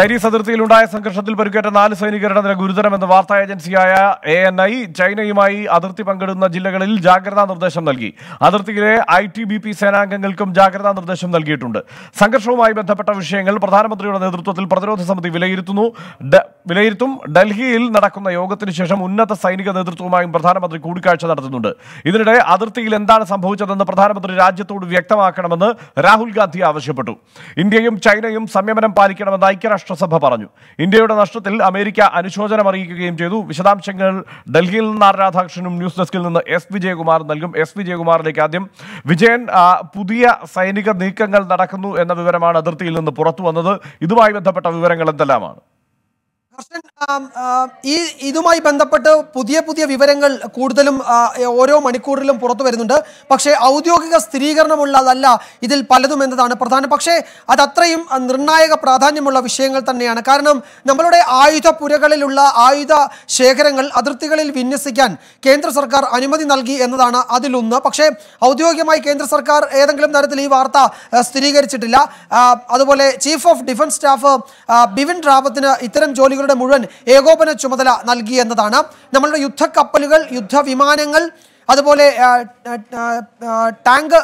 Chinese അതിർത്തിയിലുണ്ടായ സംഘർഷത്തിൽ പരിക്കേറ്റ നാല് സൈനികരുടെ നില ഗുരുതരമെന്ന് വാർത്താ ഏജൻസിയായ എ എൻ ഐ ചൈനയുമായി അതിർത്തി പങ്കിടുന്ന ജില്ലകളിൽ ജാഗ്രതാ നിർദ്ദേശം നൽകി അതിർത്തിയിലെ ഐ ടി ബി പി സേനാംഗങ്ങൾക്കും ജാഗ്രതാ നിർദ്ദേശം നൽകിയിട്ടുണ്ട് സംഘർഷവുമായി ബന്ധപ്പെട്ട വിഷയങ്ങൾ പ്രധാനമന്ത്രിയുടെ നേതൃത്വത്തിൽ പ്രതിരോധ സമിതി വിലയിരുത്തുന്നു വിലയിരുത്തും ഡൽഹിയിൽ നടക്കുന്ന യോഗത്തിന് ശേഷം ഉന്നത സൈനിക നേതൃത്വവുമായും പ്രധാനമന്ത്രി കൂടിക്കാഴ്ച നടത്തുന്നുണ്ട് ഇതിനിടെ അതിർത്തിയിൽ എന്താണ് സംഭവിച്ചതെന്ന് പ്രധാനമന്ത്രി രാജ്യത്തോട് വ്യക്തമാക്കണമെന്ന് രാഹുൽ ഗാന്ധി ആവശ്യപ്പെട്ടു ഇന്ത്യയും ചൈനയും സംയമനം പാലിക്കണമെന്ന് ഐക്യരാഷ്ട്ര രാഷ്ട്രസഭ പറഞ്ഞു ഇന്ത്യയുടെ നഷ്ടത്തിൽ അമേരിക്ക അനുശോചനം അറിയിക്കുകയും ചെയ്തു വിശദാംശങ്ങൾ ഡൽഹിയിൽ നിന്ന് ആർ രാധാകൃഷ്ണനും ന്യൂസ് ഡെസ്കിൽ നിന്ന് എസ് വിജയകുമാർ നൽകും എസ് വിജയകുമാറിലേക്ക് ആദ്യം വിജയൻ പുതിയ സൈനിക നീക്കങ്ങൾ നടക്കുന്നു എന്ന വിവരമാണ് അതിർത്തിയിൽ നിന്ന് പുറത്തു വന്നത് ഇതുമായി ബന്ധപ്പെട്ട വിവരങ്ങൾ എന്തെല്ലാമാണ് ഈ ഇതുമായി ബന്ധപ്പെട്ട് പുതിയ പുതിയ വിവരങ്ങൾ കൂടുതലും ഓരോ മണിക്കൂറിലും പുറത്തു വരുന്നുണ്ട് പക്ഷേ ഔദ്യോഗിക സ്ഥിരീകരണമുള്ളതല്ല ഇതിൽ പലതും എന്നതാണ് പ്രധാനം പക്ഷേ അതത്രയും നിർണായക പ്രാധാന്യമുള്ള വിഷയങ്ങൾ തന്നെയാണ് കാരണം നമ്മളുടെ ആയുധ പുരകളിലുള്ള ആയുധ ശേഖരങ്ങൾ അതിർത്തികളിൽ വിന്യസിക്കാൻ കേന്ദ്ര സർക്കാർ അനുമതി നൽകി എന്നതാണ് അതിലൊന്ന് പക്ഷേ ഔദ്യോഗികമായി കേന്ദ്ര സർക്കാർ ഏതെങ്കിലും തരത്തിൽ ഈ വാർത്ത സ്ഥിരീകരിച്ചിട്ടില്ല അതുപോലെ chief of defence staff Bipin റാവത്തിന് ഇത്തരം ജോലികളുടെ കപ്പലുകളുടെ മുഴുവൻ ഏകോപന ചുമതല നൽകി എന്നതാണ് നമ്മളുടെ യുദ്ധക്കപ്പലുകൾ യുദ്ധവിമാനങ്ങൾ അതുപോലെ ടാങ്ക്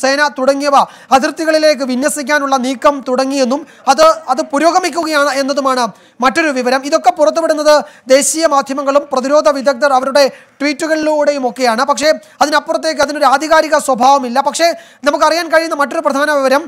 സേന തുടങ്ങിയവ അതിർത്തികളിലേക്ക് വിന്യസിക്കാനുള്ള നീക്കം തുടങ്ങിയെന്നും അത് അത് പുരോഗമിക്കുകയാണ് എന്നതുമാണ് മറ്റൊരു വിവരം ഇതൊക്കെ പുറത്തുവിടുന്നത് ദേശീയ മാധ്യമങ്ങളും പ്രതിരോധ വിദഗ്ധർ അവരുടെ ട്വീറ്റുകളിലൂടെയും ഒക്കെയാണ് പക്ഷേ അതിനപ്പുറത്തേക്ക് അതിനൊരു ആധികാരിക സ്വഭാവമില്ല പക്ഷേ നമുക്കറിയാൻ കഴിയുന്ന മറ്റൊരു പ്രധാന വിവരം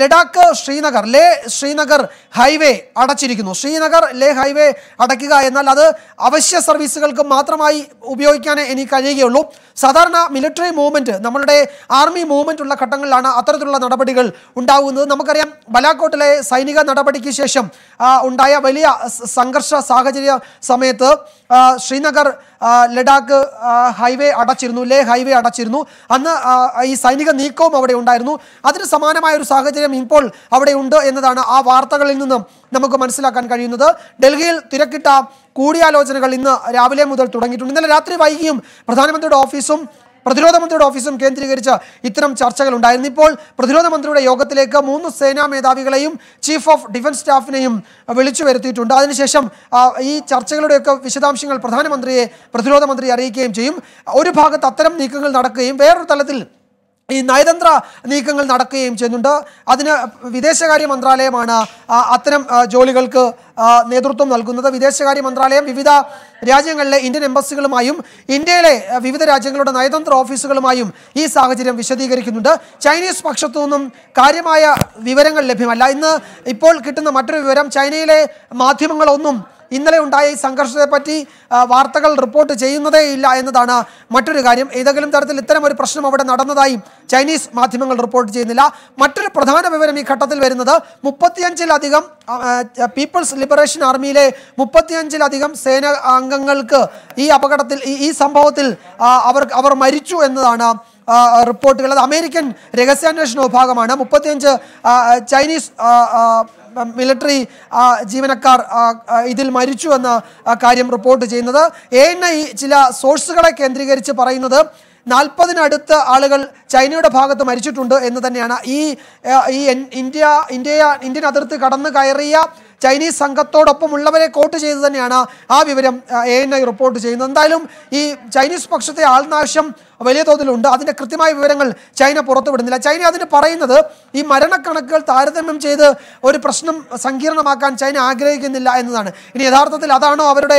ലഡാക്ക് ശ്രീനഗർ ലേ ശ്രീനഗർ ഹൈവേ അടച്ചിരിക്കുന്നു ശ്രീനഗർ ലേ ഹൈവേ അടയ്ക്കുക എന്നാൽ അത് അവശ്യ സർവീസുകൾക്ക് മാത്രമായി ഉപയോഗിക്കാനേ എനിക്ക് കഴിയുകയുള്ളൂ സാധാരണ മിലിറ്ററി മൂവ്മെൻറ്റ് നമ്മളുടെ ആർമി മൂവ്മെൻ്റ് ഉള്ള ഘട്ടങ്ങളിലാണ് അത്തരത്തിലുള്ള നടപടികൾ ഉണ്ടാകുന്നത് നമുക്കറിയാം ബലാക്കോട്ടിലെ സൈനിക നടപടിക്ക് ശേഷം ഉണ്ടായ വലിയ സംഘർഷ സാഹചര്യ സമയത്ത് ശ്രീനഗർ ലഡാക്ക് ഹൈവേ അടച്ചിരുന്നു ലേ ഹൈവേ അടച്ചിരുന്നു അന്ന് ഈ സൈനിക നീക്കവും അവിടെ ഉണ്ടായിരുന്നു അതിന് സമാനമായ ഒരു സാഹചര്യം ഇപ്പോൾ അവിടെ ഉണ്ട് എന്നതാണ് ആ വാർത്തകളിൽ നിന്നും നമുക്ക് മനസ്സിലാക്കാൻ കഴിയുന്നത് ഡൽഹിയിൽ തിരക്കിട്ട കൂടിയാലോചനകൾ ഇന്ന് രാവിലെ മുതൽ തുടങ്ങിയിട്ടുണ്ട് ഇന്നലെ രാത്രി വൈകിയും പ്രധാനമന്ത്രിയുടെ ഓഫീസും പ്രതിരോധ മന്ത്രിയുടെ ഓഫീസും കേന്ദ്രീകരിച്ച് ഇത്തരം ചർച്ചകൾ ഉണ്ടായിരുന്നു ഇപ്പോൾ പ്രതിരോധ മന്ത്രിയുടെ യോഗത്തിലേക്ക് മൂന്ന് സേനാ മേധാവികളെയും ചീഫ് ഓഫ് ഡിഫൻസ് സ്റ്റാഫിനെയും വിളിച്ചു വരുത്തിയിട്ടുണ്ട് അതിനുശേഷം ഈ ചർച്ചകളുടെയൊക്കെ വിശദാംശങ്ങൾ പ്രധാനമന്ത്രിയെ പ്രതിരോധ മന്ത്രി അറിയിക്കുകയും ചെയ്യും ഒരു ഭാഗത്ത് അത്തരം നീക്കങ്ങൾ നടക്കുകയും വേറൊരു തലത്തിൽ ഈ നയതന്ത്ര നീക്കങ്ങൾ നടക്കുകയും ചെയ്യുന്നുണ്ട് അതിന് വിദേശകാര്യ മന്ത്രാലയമാണ് അത്തരം ജോലികൾക്ക് നേതൃത്വം നൽകുന്നത് വിദേശകാര്യ മന്ത്രാലയം വിവിധ രാജ്യങ്ങളിലെ ഇന്ത്യൻ എംബസികളുമായും ഇന്ത്യയിലെ വിവിധ രാജ്യങ്ങളുടെ നയതന്ത്ര ഓഫീസുകളുമായും ഈ സാഹചര്യം വിശദീകരിക്കുന്നുണ്ട് ചൈനീസ് പക്ഷത്തു നിന്നും കാര്യമായ വിവരങ്ങൾ ലഭ്യമല്ല ഇന്ന് ഇപ്പോൾ കിട്ടുന്ന മറ്റൊരു വിവരം ചൈനയിലെ മാധ്യമങ്ങളൊന്നും ഇന്നലെ ഉണ്ടായ ഈ സംഘർഷത്തെപ്പറ്റി വാർത്തകൾ റിപ്പോർട്ട് ചെയ്യുന്നതേ ഇല്ല എന്നതാണ് മറ്റൊരു കാര്യം ഏതെങ്കിലും തരത്തിൽ ഇത്തരം ഒരു പ്രശ്നം അവിടെ നടന്നതായും ചൈനീസ് മാധ്യമങ്ങൾ റിപ്പോർട്ട് ചെയ്യുന്നില്ല മറ്റൊരു പ്രധാന വിവരം ഈ ഘട്ടത്തിൽ വരുന്നത് മുപ്പത്തിയഞ്ചിലധികം പീപ്പിൾസ് ലിബറേഷൻ ആർമിയിലെ മുപ്പത്തിയഞ്ചിലധികം സേന അംഗങ്ങൾക്ക് ഈ അപകടത്തിൽ ഈ സംഭവത്തിൽ അവർ അവർ മരിച്ചു എന്നതാണ് റിപ്പോർട്ടുകൾ അത് അമേരിക്കൻ രഹസ്യാന്വേഷണ വിഭാഗമാണ് മുപ്പത്തിയഞ്ച് ചൈനീസ് മിലിറ്ററി ജീവനക്കാർ ഇതിൽ മരിച്ചു എന്ന കാര്യം റിപ്പോർട്ട് ചെയ്യുന്നത് എ എൻ ഐ ചില സോഴ്സുകളെ കേന്ദ്രീകരിച്ച് പറയുന്നത് നാൽപ്പതിനടുത്ത് ആളുകൾ ചൈനയുടെ ഭാഗത്ത് മരിച്ചിട്ടുണ്ട് എന്ന് തന്നെയാണ് ഈ ഇന്ത്യ ഇന്ത്യ ഇന്ത്യൻ അതിർത്തി കടന്നു കയറിയ ചൈനീസ് ഉള്ളവരെ കോട്ട് ചെയ്ത് തന്നെയാണ് ആ വിവരം എ എൻ ഐ റിപ്പോർട്ട് ചെയ്യുന്നത് എന്തായാലും ഈ ചൈനീസ് പക്ഷത്തെ ആൾനാശം വലിയ തോതിലുണ്ട് അതിൻ്റെ കൃത്യമായ വിവരങ്ങൾ ചൈന പുറത്തുവിടുന്നില്ല ചൈന അതിന് പറയുന്നത് ഈ മരണക്കണക്കുകൾ താരതമ്യം ചെയ്ത് ഒരു പ്രശ്നം സങ്കീർണമാക്കാൻ ചൈന ആഗ്രഹിക്കുന്നില്ല എന്നതാണ് ഇനി യഥാർത്ഥത്തിൽ അതാണോ അവരുടെ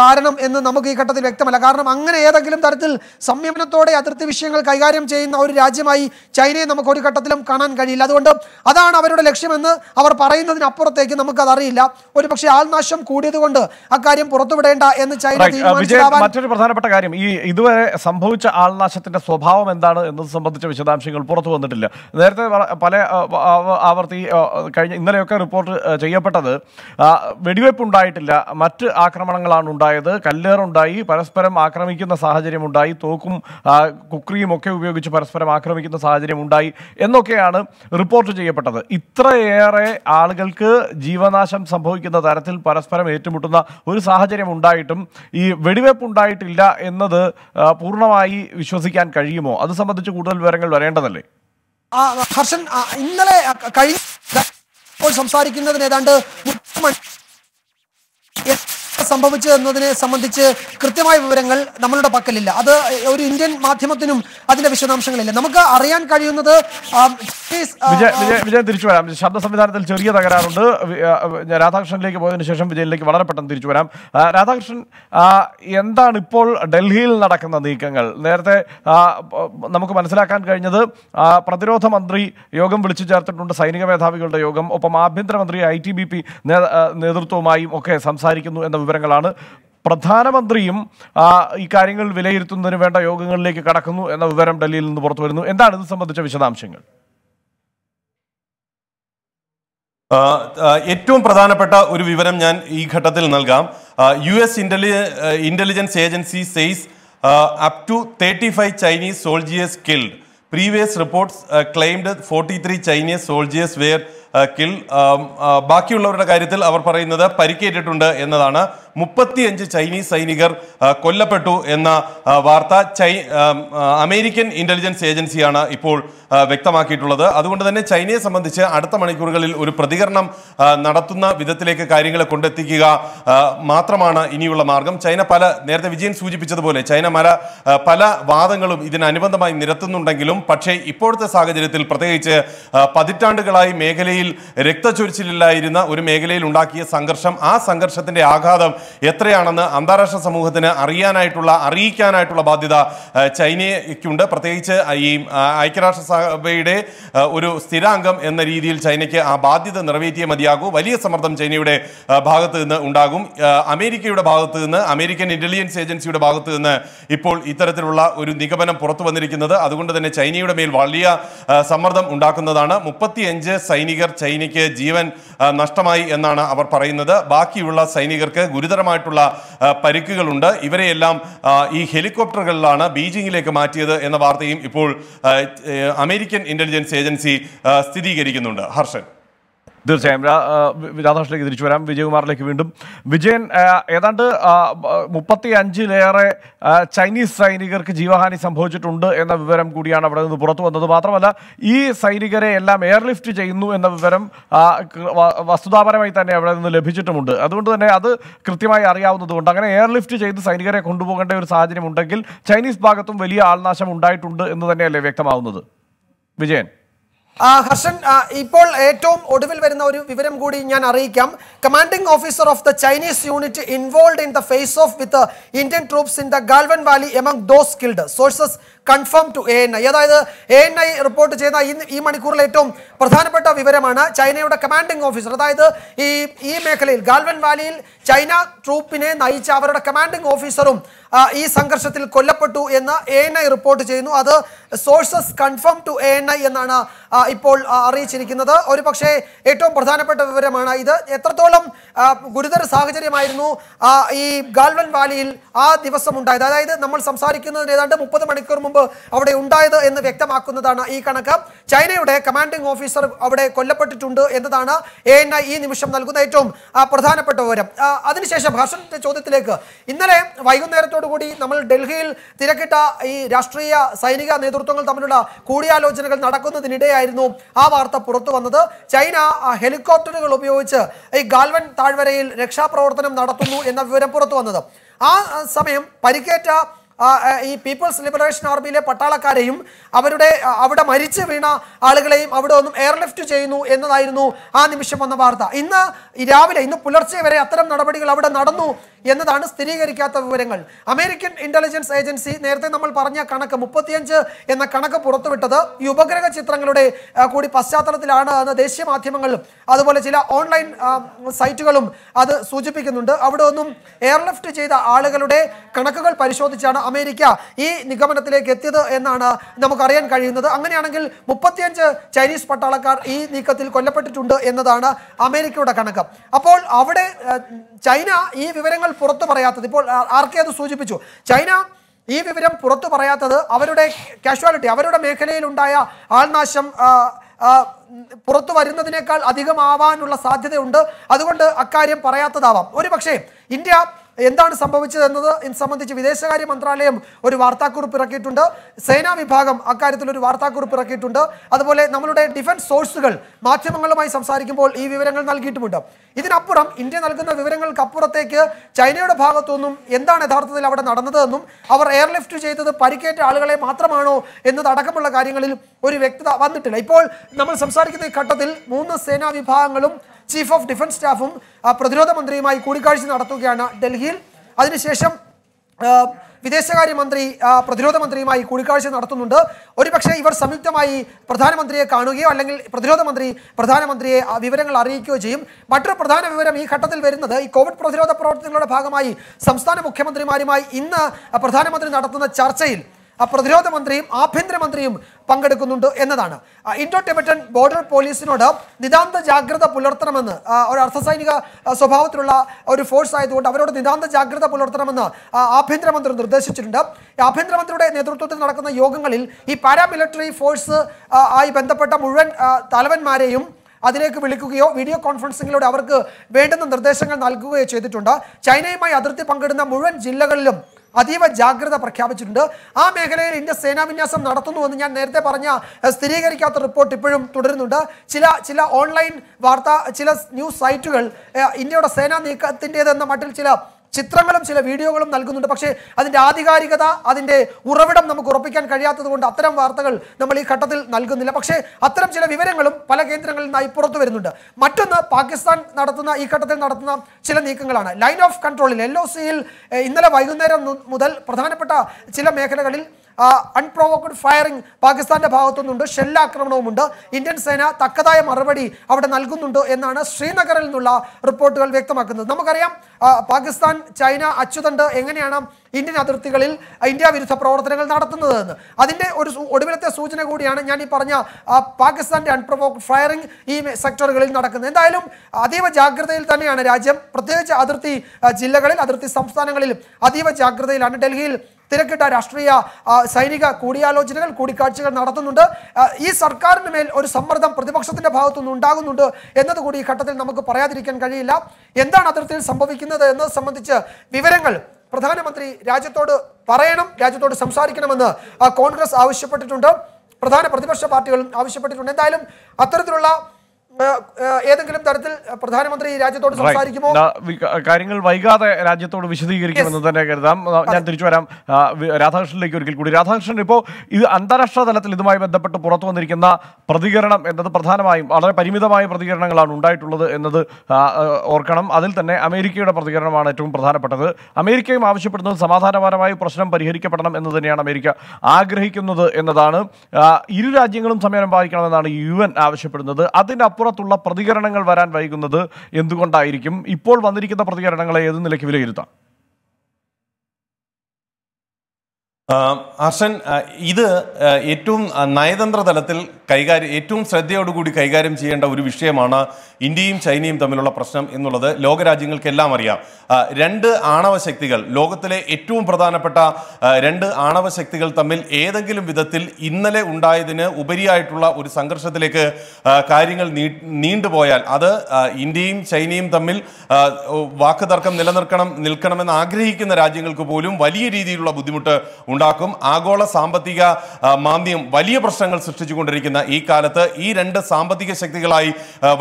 കാരണം എന്ന് നമുക്ക് ഈ ഘട്ടത്തിൽ വ്യക്തമല്ല കാരണം അങ്ങനെ ഏതെങ്കിലും തരത്തിൽ സംയമനത്തോടെ അതിർത്തി വിഷയങ്ങൾ കൈകാര്യം ചെയ്യുന്ന ഒരു രാജ്യമായി ചൈനയെ നമുക്ക് ഒരു ഘട്ടത്തിലും കാണാൻ കഴിയില്ല അതുകൊണ്ട് അതാണ് അവരുടെ ലക്ഷ്യമെന്ന് അവർ പറയുന്നതിനപ്പുറത്തേക്ക് നമുക്കത് മാറിയില്ല ഒരു പക്ഷേ ആൾനാശം കൂടിയതുകൊണ്ട് അക്കാര്യം പുറത്തുവിടേണ്ട എന്ന് ചൈന മറ്റൊരു പ്രധാനപ്പെട്ട കാര്യം ഈ ഇതുവരെ സംഭവിച്ച ആൾനാശത്തിന്റെ സ്വഭാവം എന്താണ് എന്നത് സംബന്ധിച്ച വിശദാംശങ്ങൾ പുറത്തു വന്നിട്ടില്ല നേരത്തെ പല ആവർത്തി കഴിഞ്ഞ ഇന്നലെയൊക്കെ റിപ്പോർട്ട് ചെയ്യപ്പെട്ടത് വെടിവെപ്പ് ഉണ്ടായിട്ടില്ല മറ്റ് ആക്രമണങ്ങളാണ് ഉണ്ടായത് കല്ലേറുണ്ടായി പരസ്പരം ആക്രമിക്കുന്ന സാഹചര്യം ഉണ്ടായി തോക്കും കുക്രിയും ഒക്കെ ഉപയോഗിച്ച് പരസ്പരം ആക്രമിക്കുന്ന സാഹചര്യം ഉണ്ടായി എന്നൊക്കെയാണ് റിപ്പോർട്ട് ചെയ്യപ്പെട്ടത് ഇത്രയേറെ ആളുകൾക്ക് ജീവനാ നാശം സംഭവിക്കുന്ന തരത്തിൽ പരസ്പരം ഏറ്റുമുട്ടുന്ന ഒരു സാഹചര്യം ഉണ്ടായിട്ടും ഈ വെടിവെപ്പ് ഉണ്ടായിട്ടില്ല എന്നത് പൂർണ്ണമായി വിശ്വസിക്കാൻ കഴിയുമോ അത് സംബന്ധിച്ച് കൂടുതൽ വിവരങ്ങൾ വരേണ്ടതല്ലേ ഹർഷൻ ഇന്നലെ കഴിഞ്ഞ സംസാരിക്കുന്നതിന് ഏതാണ്ട് സംഭവിച്ചു എന്നതിനെ സംബന്ധിച്ച് കൃത്യമായ വിവരങ്ങൾ നമ്മളുടെ പക്കലില്ല അത് ഒരു ഇന്ത്യൻ മാധ്യമത്തിനും അതിന്റെ വിശദാംശങ്ങളില്ല നമുക്ക് അറിയാൻ കഴിയുന്നത് വിജയൻ തിരിച്ചു വരാം ശബ്ദ സംവിധാനത്തിൽ ചെറിയ തകരാറുണ്ട് രാധാകൃഷ്ണനിലേക്ക് പോയതിന് ശേഷം വിജയനിലേക്ക് വളരെ പെട്ടെന്ന് തിരിച്ചു വരാം രാധാകൃഷ്ണൻ എന്താണ് ഇപ്പോൾ ഡൽഹിയിൽ നടക്കുന്ന നീക്കങ്ങൾ നേരത്തെ നമുക്ക് മനസ്സിലാക്കാൻ കഴിഞ്ഞത് പ്രതിരോധ മന്ത്രി യോഗം വിളിച്ചു ചേർത്തിട്ടുണ്ട് സൈനിക മേധാവികളുടെ യോഗം ഒപ്പം ആഭ്യന്തരമന്ത്രി ഐ ടി ബി പി നേതൃത്വവുമായും ഒക്കെ സംസാരിക്കുന്നു എന്ന വിവരം വിവരങ്ങളാണ് പ്രധാനമന്ത്രിയും ഈ കാര്യങ്ങൾ വിലയിരുത്തുന്നതിന് വേണ്ട യോഗങ്ങളിലേക്ക് കടക്കുന്നു എന്ന വിവരം ഡൽഹിയിൽ നിന്ന് പുറത്തു വരുന്നു എന്താണ് ഇത് സംബന്ധിച്ച വിശദാംശങ്ങൾ ഏറ്റവും പ്രധാനപ്പെട്ട ഒരു വിവരം ഞാൻ ഈ ഘട്ടത്തിൽ നൽകാം U S intelli intelligence agency says up to thirty five Chinese soldiers killed previous reports claimed forty three Chinese soldiers were kill ബാക്കിയുള്ളവരുടെ കാര്യത്തിൽ അവർ പറയുന്നത് പരിക്കേറ്റിട്ടുണ്ട് എന്നതാണ് മുപ്പത്തിയഞ്ച് ചൈനീസ് സൈനികർ കൊല്ലപ്പെട്ടു എന്ന വാർത്ത ചൈ അമേരിക്കൻ ഇന്റലിജൻസ് ഏജൻസിയാണ് ഇപ്പോൾ വ്യക്തമാക്കിയിട്ടുള്ളത് അതുകൊണ്ട് തന്നെ ചൈനയെ സംബന്ധിച്ച് അടുത്ത മണിക്കൂറുകളിൽ ഒരു പ്രതികരണം നടത്തുന്ന വിധത്തിലേക്ക് കാര്യങ്ങളെ കൊണ്ടെത്തിക്കുക മാത്രമാണ് ഇനിയുള്ള മാർഗം ചൈന പല നേരത്തെ വിജയൻ സൂചിപ്പിച്ചതുപോലെ ചൈന പല പല വാദങ്ങളും ഇതിനനുബന്ധമായി നിരത്തുന്നുണ്ടെങ്കിലും പക്ഷേ ഇപ്പോഴത്തെ സാഹചര്യത്തിൽ പ്രത്യേകിച്ച് പതിറ്റാണ്ടുകളായി മേഖലയിൽ മേഖലയിൽ രക്തചൊരിച്ചിലില്ലായിരുന്ന ഒരു മേഖലയിൽ ഉണ്ടാക്കിയ സംഘർഷം ആ സംഘർഷത്തിന്റെ ആഘാതം എത്രയാണെന്ന് അന്താരാഷ്ട്ര സമൂഹത്തിന് അറിയാനായിട്ടുള്ള അറിയിക്കാനായിട്ടുള്ള ബാധ്യത ചൈനയ്ക്കുണ്ട് പ്രത്യേകിച്ച് ഈ ഐക്യരാഷ്ട്ര സഭയുടെ ഒരു സ്ഥിരാംഗം എന്ന രീതിയിൽ ചൈനയ്ക്ക് ആ ബാധ്യത നിറവേറ്റിയ മതിയാകൂ വലിയ സമ്മർദ്ദം ചൈനയുടെ ഭാഗത്ത് നിന്ന് ഉണ്ടാകും അമേരിക്കയുടെ ഭാഗത്ത് നിന്ന് അമേരിക്കൻ ഇന്റലിജൻസ് ഏജൻസിയുടെ ഭാഗത്ത് നിന്ന് ഇപ്പോൾ ഇത്തരത്തിലുള്ള ഒരു നിഗമനം പുറത്തു വന്നിരിക്കുന്നത് അതുകൊണ്ട് തന്നെ ചൈനയുടെ മേൽ വലിയ സമ്മർദ്ദം ഉണ്ടാക്കുന്നതാണ് മുപ്പത്തിയഞ്ച് സൈനികർ ചൈനയ്ക്ക് ജീവൻ നഷ്ടമായി എന്നാണ് അവർ പറയുന്നത് ബാക്കിയുള്ള സൈനികർക്ക് ഗുരുതരമായിട്ടുള്ള പരിക്കുകളുണ്ട് ഇവരെയെല്ലാം ഈ ഹെലികോപ്റ്ററുകളിലാണ് ബീജിംഗിലേക്ക് മാറ്റിയത് എന്ന വാർത്തയും ഇപ്പോൾ അമേരിക്കൻ ഇന്റലിജൻസ് ഏജൻസി സ്ഥിരീകരിക്കുന്നുണ്ട് ഹർഷൻ തീർച്ചയായും രാധാകൃഷ്ണലേക്ക് തിരിച്ചു വരാം വിജയകുമാറിലേക്ക് വീണ്ടും വിജയൻ ഏതാണ്ട് മുപ്പത്തി അഞ്ചിലേറെ ചൈനീസ് സൈനികർക്ക് ജീവഹാനി സംഭവിച്ചിട്ടുണ്ട് എന്ന വിവരം കൂടിയാണ് അവിടെ നിന്ന് പുറത്തു വന്നത് മാത്രമല്ല ഈ സൈനികരെ എല്ലാം എയർലിഫ്റ്റ് ചെയ്യുന്നു എന്ന വിവരം വസ്തുതാപരമായി തന്നെ അവിടെ നിന്ന് ലഭിച്ചിട്ടുമുണ്ട് അതുകൊണ്ട് തന്നെ അത് കൃത്യമായി അറിയാവുന്നതുകൊണ്ട് അങ്ങനെ എയർലിഫ്റ്റ് ചെയ്ത് സൈനികരെ കൊണ്ടുപോകേണ്ട ഒരു സാഹചര്യം ഉണ്ടെങ്കിൽ ചൈനീസ് ഭാഗത്തും വലിയ ആൾനാശം ഉണ്ടായിട്ടുണ്ട് എന്ന് തന്നെയല്ലേ വ്യക്തമാവുന്നത് വിജയൻ ഹർഷൻ ഇപ്പോൾ ഏറ്റവും ഒടുവിൽ വരുന്ന ഒരു വിവരം കൂടി ഞാൻ അറിയിക്കാം commanding officer of the Chinese unit involve in the face of with Indian troops in the Galwan valley among those killed sources confirm to A N I അതായത് എ എൻ ഐ റിപ്പോർട്ട് ചെയ്ത ഈ ഈ മണിക്കൂറിൽ ഏറ്റവും പ്രധാനപ്പെട്ട വിവരമാണ് ചൈനയുടെ കമാൻഡിംഗ് ഓഫീസർ അതായത് ഈ ഈ മേഖലയിൽ ഗാൽവൻ വാലിയിൽ ചൈന ട്രൂപ്പിനെ നയിച്ച അവരുടെ കമാൻഡിംഗ് ഓഫീസറും ഈ സംഘർഷത്തിൽ കൊല്ലപ്പെട്ടു എന്ന് എ എൻ ഐ റിപ്പോർട്ട് ചെയ്യുന്നു അത് sources confirm to A N I എന്നാണ് ഇപ്പോൾ അറിയിച്ചിരിക്കുന്നത് ഒരു പക്ഷേ ഏറ്റവും പ്രധാനപ്പെട്ട വിവരമാണ് ഇത് എത്രത്തോളം ഗുരുതര സാഹചര്യമായിരുന്നു ഈ ഗാൽവൻ വാലിയിൽ ആ ദിവസം ഉണ്ടായത് അതായത് നമ്മൾ സംസാരിക്കുന്നതിന് ഏതാണ്ട് മുപ്പത് മണിക്കൂർ മുമ്പ് മുമ്പ് അവിടെ ഉണ്ടായത് എന്ന് വ്യക്തമാക്കുന്നതാണ് ഈ കണക്ക് ചൈനയുടെ കമാൻഡിംഗ് ഓഫീസർ അവിടെ കൊല്ലപ്പെട്ടിട്ടുണ്ട് എന്നതാണ് എ എൻ ഐ ഈ നിമിഷം നൽകുന്ന ഏറ്റവും പ്രധാനപ്പെട്ട വിവരം അതിനുശേഷം ഹർഷന്റെ ചോദ്യത്തിലേക്ക് ഇന്നലെ വൈകുന്നേരത്തോടു കൂടി നമ്മൾ ഡൽഹിയിൽ തിരക്കിട്ട ഈ രാഷ്ട്രീയ സൈനിക നേതൃത്വങ്ങൾ തമ്മിലുള്ള കൂടിയാലോചനകൾ നടക്കുന്നതിനിടെയായിരുന്നു ആ വാർത്ത പുറത്തു വന്നത് ചൈന ഹെലികോപ്റ്ററുകൾ ഉപയോഗിച്ച് ഈ ഗാൽവൻ താഴ്വരയിൽ രക്ഷാപ്രവർത്തനം നടത്തുന്നു എന്ന വിവരം പുറത്തു വന്നത് ആ സമയം പരിക്കേറ്റ ഈ പീപ്പിൾസ് ലിബറേഷൻ ആർമിയിലെ പട്ടാളക്കാരെയും അവരുടെ അവിടെ മരിച്ചു വീണ ആളുകളെയും അവിടെ ഒന്നും എയർലിഫ്റ്റ് ചെയ്യുന്നു എന്നതായിരുന്നു ആ നിമിഷം വന്ന വാർത്ത ഇന്ന് രാവിലെ ഇന്ന് പുലർച്ചെ വരെ അത്തരം നടപടികൾ അവിടെ നടന്നു എന്നതാണ് സ്ഥിരീകരിക്കാത്ത വിവരങ്ങൾ അമേരിക്കൻ ഇന്റലിജൻസ് ഏജൻസി നേരത്തെ നമ്മൾ പറഞ്ഞ കണക്ക് മുപ്പത്തിയഞ്ച് എന്ന കണക്ക് പുറത്തുവിട്ടത് ഈ ഉപഗ്രഹ ചിത്രങ്ങളുടെ കൂടി പശ്ചാത്തലത്തിലാണ് എന്ന് ദേശീയ മാധ്യമങ്ങളും അതുപോലെ ചില ഓൺലൈൻ സൈറ്റുകളും അത് സൂചിപ്പിക്കുന്നുണ്ട് അവിടെ ഒന്നും എയർലിഫ്റ്റ് ചെയ്ത ആളുകളുടെ കണക്കുകൾ പരിശോധിച്ചാണ് അമേരിക്ക ഈ നിഗമനത്തിലേക്ക് എത്തിയത് എന്നാണ് നമുക്കറിയാൻ കഴിയുന്നത് അങ്ങനെയാണെങ്കിൽ മുപ്പത്തിയഞ്ച് ചൈനീസ് പട്ടാളക്കാർ ഈ നീക്കത്തിൽ കൊല്ലപ്പെട്ടിട്ടുണ്ട് എന്നതാണ് അമേരിക്കയുടെ കണക്ക് അപ്പോൾ അവിടെ ചൈന ഈ വിവരങ്ങൾ പുറത്തു പറയാത്തത് ഇപ്പോൾ ആർക്കെ അത് സൂചിപ്പിച്ചു ചൈന ഈ വിവരം പുറത്തു പറയാത്തത് അവരുടെ കാഷ്വാലിറ്റി അവരുടെ മേഖലയിലുണ്ടായ ആൾനാശം പുറത്തു വരുന്നതിനേക്കാൾ അധികമാവാനുള്ള സാധ്യതയുണ്ട് അതുകൊണ്ട് അക്കാര്യം പറയാത്തതാവാം ഒരു പക്ഷേ ഇന്ത്യ എന്താണ് സംഭവിച്ചത് എന്നത് സംബന്ധിച്ച് വിദേശകാര്യ മന്ത്രാലയം ഒരു വാർത്താക്കുറിപ്പ് ഇറക്കിയിട്ടുണ്ട് സേനാ വിഭാഗം അക്കാര്യത്തിൽ ഒരു വാർത്താക്കുറിപ്പ് ഇറക്കിയിട്ടുണ്ട് അതുപോലെ നമ്മളുടെ ഡിഫൻസ് സോഴ്സുകൾ മാധ്യമങ്ങളുമായി സംസാരിക്കുമ്പോൾ ഈ വിവരങ്ങൾ നൽകിയിട്ടുമുണ്ട് ഇതിനപ്പുറം ഇന്ത്യ നൽകുന്ന വിവരങ്ങൾക്കപ്പുറത്തേക്ക് ചൈനയുടെ ഭാഗത്തുനിന്നും എന്താണ് യഥാർത്ഥത്തിൽ അവിടെ നടന്നതെന്നും അവർ എയർലിഫ്റ്റ് ചെയ്തത് പരിക്കേറ്റ ആളുകളെ മാത്രമാണോ എന്നതടക്കമുള്ള കാര്യങ്ങളിൽ ഒരു വ്യക്തത വന്നിട്ടില്ല ഇപ്പോൾ നമ്മൾ സംസാരിക്കുന്ന ഈ ഘട്ടത്തിൽ മൂന്ന് സേനാ വിഭാഗങ്ങളും ചീഫ് ഓഫ് ഡിഫൻസ് സ്റ്റാഫും പ്രതിരോധ മന്ത്രിയുമായി കൂടിക്കാഴ്ച നടത്തുകയാണ് ഡൽഹിയിൽ അതിനുശേഷം വിദേശകാര്യമന്ത്രി പ്രതിരോധ മന്ത്രിയുമായി കൂടിക്കാഴ്ച നടത്തുന്നുണ്ട് ഒരുപക്ഷെ ഇവർ സംയുക്തമായി പ്രധാനമന്ത്രിയെ കാണുകയോ അല്ലെങ്കിൽ പ്രതിരോധ മന്ത്രി പ്രധാനമന്ത്രിയെ വിവരങ്ങൾ അറിയിക്കുകയോ ചെയ്യും മറ്റൊരു പ്രധാന വിവരം ഈ ഘട്ടത്തിൽ വരുന്നത് ഈ കോവിഡ് പ്രതിരോധ പ്രവർത്തനങ്ങളുടെ ഭാഗമായി സംസ്ഥാന മുഖ്യമന്ത്രിമാരുമായി ഇന്ന് പ്രധാനമന്ത്രി നടത്തുന്ന ചർച്ചയിൽ പ്രതിരോധ മന്ത്രിയും ആഭ്യന്തരമന്ത്രിയും പങ്കെടുക്കുന്നുണ്ട് എന്നതാണ് ഇൻഡോ ടെബറ്റൻ ബോർഡർ പോലീസിനോട് നിതാന്ത ജാഗ്രത പുലർത്തണമെന്ന് ഒരു അർദ്ധസൈനിക സ്വഭാവത്തിലുള്ള ഒരു ഫോഴ്സ് ആയതുകൊണ്ട് അവരോട് നിതാന്ത ജാഗ്രത പുലർത്തണമെന്ന് ആഭ്യന്തരമന്ത്രി നിർദ്ദേശിച്ചിട്ടുണ്ട് ആഭ്യന്തരമന്ത്രിയുടെ നേതൃത്വത്തിൽ നടക്കുന്ന യോഗങ്ങളിൽ ഈ പാരാമിലിറ്ററി ഫോഴ്സ് ആയി ബന്ധപ്പെട്ട മുഴുവൻ തലവന്മാരെയും അതിലേക്ക് വിളിക്കുകയോ വീഡിയോ കോൺഫറൻസിങ്ങിലൂടെ അവർക്ക് വേണ്ടുന്ന നിർദ്ദേശങ്ങൾ നൽകുകയോ ചെയ്തിട്ടുണ്ട് ചൈനയുമായി അതിർത്തി പങ്കിടുന്ന മുഴുവൻ ജില്ലകളിലും അതീവ ജാഗ്രത പ്രഖ്യാപിച്ചിട്ടുണ്ട് ആ മേഖലയിൽ ഇന്ത്യ സേനാവിന്യാസം നടത്തുന്നുവെന്ന് ഞാൻ നേരത്തെ പറഞ്ഞ സ്ഥിരീകരിക്കാത്ത റിപ്പോർട്ട് ഇപ്പോഴും തുടരുന്നുണ്ട് ചില ചില ഓൺലൈൻ വാർത്താ ചില ന്യൂസ് സൈറ്റുകൾ ഇന്ത്യയുടെ സേനാ നീക്കത്തിൻ്റെതെന്ന മട്ടിൽ ചില ചിത്രങ്ങളും ചില വീഡിയോകളും നൽകുന്നുണ്ട് പക്ഷേ അതിൻ്റെ ആധികാരികത അതിൻ്റെ ഉറവിടം നമുക്ക് ഉറപ്പിക്കാൻ കഴിയാത്തത് കൊണ്ട് അത്തരം വാർത്തകൾ നമ്മൾ ഈ ഘട്ടത്തിൽ നൽകുന്നില്ല പക്ഷേ അത്തരം ചില വിവരങ്ങളും പല കേന്ദ്രങ്ങളിൽ നിന്നായി പുറത്തു വരുന്നുണ്ട് മറ്റൊന്ന് പാകിസ്ഥാൻ നടത്തുന്ന ഈ ഘട്ടത്തിൽ നടത്തുന്ന ചില നീക്കങ്ങളാണ് ലൈൻ ഓഫ് കൺട്രോളിൽ എൽ ഇന്നലെ വൈകുന്നേരം മുതൽ പ്രധാനപ്പെട്ട ചില മേഖലകളിൽ അൺപ്രൊവോക്കഡ് ഫയറിംഗ് പാകിസ്ഥാന്റെ ഭാഗത്തുനിന്നുണ്ട് ഷെല്ലാക്രമണവുമുണ്ട് ഇന്ത്യൻ സേന തക്കതായ മറുപടി അവിടെ നൽകുന്നുണ്ട് എന്നാണ് ശ്രീനഗറിൽ നിന്നുള്ള റിപ്പോർട്ടുകൾ വ്യക്തമാക്കുന്നത് നമുക്കറിയാം പാകിസ്ഥാൻ ചൈന അച്ചുതണ്ട് എങ്ങനെയാണ് ഇന്ത്യൻ അതിർത്തികളിൽ ഇന്ത്യ വിരുദ്ധ പ്രവർത്തനങ്ങൾ നടത്തുന്നതെന്ന് അതിൻ്റെ ഒരു ഒടുവിലത്തെ സൂചന കൂടിയാണ് ഞാൻ ഈ പറഞ്ഞ പാകിസ്ഥാന്റെ അൺപ്രൊവോക്ട് ഫയറിംഗ് ഈ സെക്ടറുകളിൽ നടക്കുന്നത് എന്തായാലും അതീവ ജാഗ്രതയിൽ തന്നെയാണ് രാജ്യം പ്രത്യേകിച്ച് അതിർത്തി ജില്ലകളിൽ അതിർത്തി സംസ്ഥാനങ്ങളിൽ അതീവ ജാഗ്രതയിലാണ് ഡൽഹിയിൽ തിരക്കിട്ട രാഷ്ട്രീയ സൈനിക കൂടിയാലോചനകൾ കൂടിക്കാഴ്ചകൾ നടത്തുന്നുണ്ട് ഈ സർക്കാരിന് മേൽ ഒരു സമ്മർദ്ദം പ്രതിപക്ഷത്തിന്റെ ഭാഗത്തുനിന്ന് ഉണ്ടാകുന്നുണ്ട് എന്നതുകൂടി ഈ ഘട്ടത്തിൽ നമുക്ക് പറയാതിരിക്കാൻ കഴിയില്ല എന്താണ് അതിർത്തിയിൽ സംഭവിക്കുന്നത് എന്നത് സംബന്ധിച്ച് വിവരങ്ങൾ പ്രധാനമന്ത്രി രാജ്യത്തോട് പറയണം രാജ്യത്തോട് സംസാരിക്കണമെന്ന് കോൺഗ്രസ് ആവശ്യപ്പെട്ടിട്ടുണ്ട് പ്രധാന പ്രതിപക്ഷ പാർട്ടികളും ആവശ്യപ്പെട്ടിട്ടുണ്ട് എന്തായാലും അത്തരത്തിലുള്ള ഏതെങ്കിലും തരത്തിൽ പ്രധാനമന്ത്രി രാജ്യത്തോട് സംസാരിക്കുമോ കാര്യങ്ങൾ വൈകാതെ രാജ്യത്തോട് വിശദീകരിക്കുമെന്ന് തന്നെ കരുതാം ഞാൻ തിരിച്ചു വരാം രാധാകൃഷ്ണനിലേക്ക് ഒരിക്കൽ കൂടി രാധാകൃഷ്ണൻ ഇപ്പോൾ ഇത് അന്താരാഷ്ട്ര തലത്തിൽ ഇതുമായി ബന്ധപ്പെട്ട് പുറത്തു വന്നിരിക്കുന്ന പ്രതികരണം എന്നത് പ്രധാനമായും വളരെ പരിമിതമായ പ്രതികരണങ്ങളാണ് ഉണ്ടായിട്ടുള്ളത് എന്നത് ഓർക്കണം അതിൽ തന്നെ അമേരിക്കയുടെ പ്രതികരണമാണ് ഏറ്റവും പ്രധാനപ്പെട്ടത് അമേരിക്കയും ആവശ്യപ്പെടുന്നത് സമാധാനപരമായി പ്രശ്നം പരിഹരിക്കപ്പെടണം എന്ന് തന്നെയാണ് അമേരിക്ക ആഗ്രഹിക്കുന്നത് എന്നതാണ് ഇരു രാജ്യങ്ങളും സമയം പാലിക്കണമെന്നാണ് യു എൻ ആവശ്യപ്പെടുന്നത് അതിനപ്പുറം പുറത്തുള്ള പ്രതികരണങ്ങൾ വരാൻ വൈകുന്നത് എന്തുകൊണ്ടായിരിക്കും ഇപ്പോൾ വന്നിരിക്കുന്ന പ്രതികരണങ്ങളെ ഏത് നിലയ്ക്ക് വിലയിരുത്താം ഹർഷൻ ഇത് ഏറ്റവും നയതന്ത്ര തലത്തിൽ കൈകാര്യം ഏറ്റവും ശ്രദ്ധയോടുകൂടി കൈകാര്യം ചെയ്യേണ്ട ഒരു വിഷയമാണ് ഇന്ത്യയും ചൈനയും തമ്മിലുള്ള പ്രശ്നം എന്നുള്ളത് ലോകരാജ്യങ്ങൾക്കെല്ലാം അറിയാം രണ്ട് ആണവ ശക്തികൾ ലോകത്തിലെ ഏറ്റവും പ്രധാനപ്പെട്ട രണ്ട് ആണവ ശക്തികൾ തമ്മിൽ ഏതെങ്കിലും വിധത്തിൽ ഇന്നലെ ഉണ്ടായതിന് ഉപരിയായിട്ടുള്ള ഒരു സംഘർഷത്തിലേക്ക് കാര്യങ്ങൾ നീണ്ടുപോയാൽ അത് ഇന്ത്യയും ചൈനയും തമ്മിൽ വാക്കുതർക്കം നിലനിർക്കണം നിൽക്കണമെന്ന് ആഗ്രഹിക്കുന്ന രാജ്യങ്ങൾക്ക് പോലും വലിയ രീതിയിലുള്ള ബുദ്ധിമുട്ട് ഉണ്ടാക്കും ആഗോള സാമ്പത്തിക മാന്ദ്യം വലിയ പ്രശ്നങ്ങൾ സൃഷ്ടിച്ചുകൊണ്ടിരിക്കുന്ന ഈ കാലത്ത് ഈ രണ്ട് സാമ്പത്തിക ശക്തികളായി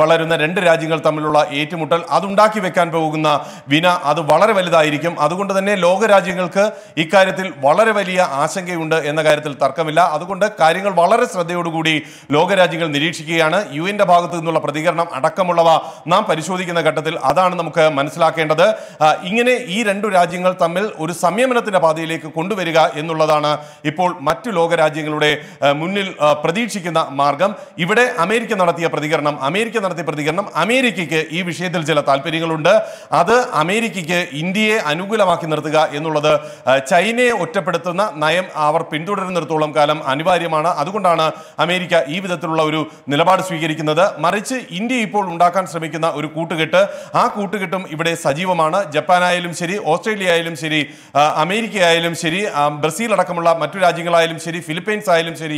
വളരുന്ന രണ്ട് രാജ്യങ്ങൾ തമ്മിലുള്ള ഏറ്റുമുട്ടൽ അതുണ്ടാക്കി വെക്കാൻ പോകുന്ന വിന അത് വളരെ വലുതായിരിക്കും അതുകൊണ്ട് തന്നെ ലോകരാജ്യങ്ങൾക്ക് ഇക്കാര്യത്തിൽ വളരെ വലിയ ആശങ്കയുണ്ട് എന്ന കാര്യത്തിൽ തർക്കമില്ല അതുകൊണ്ട് കാര്യങ്ങൾ വളരെ ശ്രദ്ധയോടുകൂടി ലോകരാജ്യങ്ങൾ നിരീക്ഷിക്കുകയാണ് യു എൻ്റെ ഭാഗത്തു നിന്നുള്ള പ്രതികരണം അടക്കമുള്ളവ നാം പരിശോധിക്കുന്ന ഘട്ടത്തിൽ അതാണ് നമുക്ക് മനസ്സിലാക്കേണ്ടത് ഇങ്ങനെ ഈ രണ്ടു രാജ്യങ്ങൾ തമ്മിൽ ഒരു സംയമനത്തിന്റെ പാതയിലേക്ക് കൊണ്ടുവരിക എന്നുള്ളതാണ് ഇപ്പോൾ മറ്റു ലോകരാജ്യങ്ങളുടെ മുന്നിൽ പ്രതീക്ഷിക്കുന്ന മാർഗം ഇവിടെ അമേരിക്ക നടത്തിയ പ്രതികരണം അമേരിക്ക നടത്തിയ പ്രതികരണം അമേരിക്കയ്ക്ക് ഈ വിഷയത്തിൽ ചില താല്പര്യങ്ങളുണ്ട് അത് അമേരിക്കയ്ക്ക് ഇന്ത്യയെ അനുകൂലമാക്കി നിർത്തുക എന്നുള്ളത് ചൈനയെ ഒറ്റപ്പെടുത്തുന്ന നയം അവർ പിന്തുടരുന്നിടത്തോളം കാലം അനിവാര്യമാണ് അതുകൊണ്ടാണ് അമേരിക്ക ഈ വിധത്തിലുള്ള ഒരു നിലപാട് സ്വീകരിക്കുന്നത് മറിച്ച് ഇന്ത്യ ഇപ്പോൾ ഉണ്ടാക്കാൻ ശ്രമിക്കുന്ന ഒരു കൂട്ടുകെട്ട് ആ കൂട്ടുകെട്ടും ഇവിടെ സജീവമാണ് ജപ്പാനായാലും ശരി ഓസ്ട്രേലിയ ആയാലും ശരി അമേരിക്ക ആയാലും ശരി ബ്രസീൽ അടക്കമുള്ള മറ്റു രാജ്യങ്ങളായാലും ശരി ഫിലിപ്പൈൻസ് ആയാലും ശരി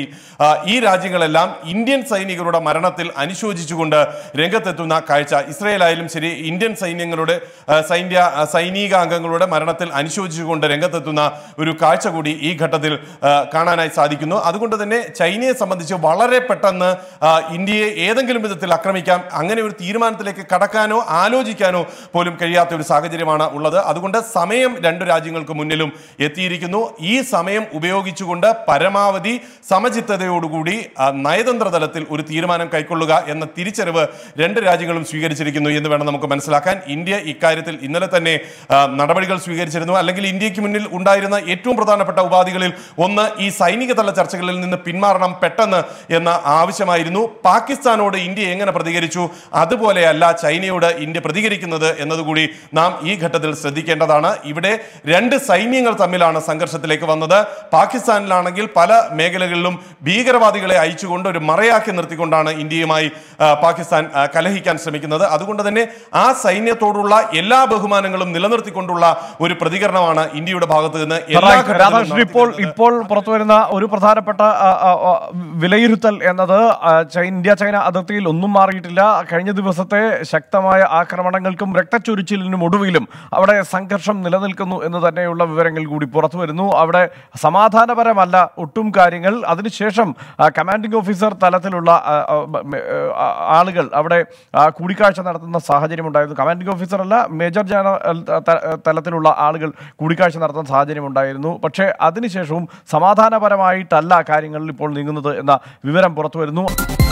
ഈ രാജ്യങ്ങളെല്ലാം ഇന്ത്യൻ സൈനികരുടെ മരണത്തിൽ അനുശോചിച്ചുകൊണ്ട് രംഗത്തെത്തുന്ന കാഴ്ച ഇസ്രയേൽ ആയാലും ശരി ഇന്ത്യൻ സൈന്യങ്ങളുടെ സൈന്യ സൈനികാംഗങ്ങളുടെ മരണത്തിൽ അനുശോചിച്ചുകൊണ്ട് രംഗത്തെത്തുന്ന ഒരു കാഴ്ച കൂടി ഈ ഘട്ടത്തിൽ കാണാനായി സാധിക്കുന്നു അതുകൊണ്ട് തന്നെ ചൈനയെ സംബന്ധിച്ച് വളരെ പെട്ടെന്ന് ഇന്ത്യയെ ഏതെങ്കിലും വിധത്തിൽ ആക്രമിക്കാം അങ്ങനെ ഒരു തീരുമാനത്തിലേക്ക് കടക്കാനോ ആലോചിക്കാനോ പോലും കഴിയാത്ത ഒരു സാഹചര്യമാണ് ഉള്ളത് അതുകൊണ്ട് സമയം രണ്ട് രാജ്യങ്ങൾക്ക് മുന്നിലും എത്തിയിരിക്കുന്നു ഈ സമയം ഉപയോഗിച്ചുകൊണ്ട് പരമാവധി സമചിത്തതയോടുകൂടി നയതന്ത്ര തലത്തിൽ ഒരു തീരുമാനം കൈക്കൊള്ളുക എന്ന തിരിച്ചറിവ് രണ്ട് രാജ്യങ്ങളും സ്വീകരിച്ചിരിക്കുന്നു എന്ന് വേണം നമുക്ക് മനസ്സിലാക്കാൻ ഇന്ത്യ ഇക്കാര്യത്തിൽ ഇന്നലെ തന്നെ നടപടികൾ സ്വീകരിച്ചിരുന്നു അല്ലെങ്കിൽ ഇന്ത്യക്ക് മുന്നിൽ ഉണ്ടായിരുന്ന ഏറ്റവും പ്രധാനപ്പെട്ട ഉപാധികളിൽ ഒന്ന് ഈ സൈനിക തല ചർച്ചകളിൽ നിന്ന് പിന്മാറണം പെട്ടെന്ന് എന്ന ആവശ്യമായിരുന്നു പാകിസ്ഥാനോട് ഇന്ത്യ എങ്ങനെ പ്രതികരിച്ചു അതുപോലെയല്ല ചൈനയോട് ഇന്ത്യ പ്രതികരിക്കുന്നത് എന്നതുകൂടി നാം ഈ ഘട്ടത്തിൽ ശ്രദ്ധിക്കേണ്ടതാണ് ഇവിടെ രണ്ട് സൈന്യങ്ങൾ തമ്മിലാണ് സംഘർഷത്തിലേക്ക് വന്നത് പാകിസ്ഥാനിലാണെങ്കിൽ പല മേഖലകളിലും ഭീകരവാദികളെ അയച്ചുകൊണ്ട് ഒരു മറയാക്കി നിർത്തിക്കൊണ്ടാണ് ഇന്ത്യയുമായി പാകിസ്ഥാൻ കലഹിക്കാൻ ശ്രമിക്കുന്നത് അതുകൊണ്ട് തന്നെ ആ സൈന്യത്തോടുള്ള എല്ലാ ബഹുമാനങ്ങളും നിലനിർത്തിക്കൊണ്ടുള്ള ഒരു പ്രതികരണമാണ് ഇന്ത്യയുടെ ഭാഗത്ത് നിന്ന് ഇപ്പോൾ ഇപ്പോൾ പുറത്തുവരുന്ന ഒരു പ്രധാനപ്പെട്ട വിലയിരുത്തൽ എന്നത് ഇന്ത്യ ചൈന അതിർത്തിയിൽ ഒന്നും മാറിയിട്ടില്ല കഴിഞ്ഞ ദിവസത്തെ ശക്തമായ ആക്രമണങ്ങൾക്കും രക്തച്ചൊരിച്ചിലിനും ഒടുവിലും അവിടെ സംഘർഷം നിലനിൽക്കുന്നു എന്ന് തന്നെയുള്ള വിവരങ്ങൾ കൂടി പുറത്തു വരുന്നു അവിടെ സമാധാനപരമല്ല ഒട്ടും കാര്യങ്ങൾ അതിനുശേഷം കമാൻഡിംഗ് ഓഫീസർ തലത്തിലുള്ള ആളുകൾ അവിടെ കൂടിക്കാഴ്ച നടത്തുന്ന സാഹചര്യം ഉണ്ടായിരുന്നു കമാൻഡിംഗ് ഓഫീസർ അല്ല മേജർ ജനറൽ തലത്തിലുള്ള ആളുകൾ കൂടിക്കാഴ്ച നടത്തുന്ന സാഹചര്യം ഉണ്ടായിരുന്നു പക്ഷേ അതിനുശേഷവും സമാധാനപരമായിട്ടല്ല കാര്യങ്ങളിൽ ഇപ്പോൾ നീങ്ങുന്നത് എന്ന വിവരം പുറത്തു വരുന്നു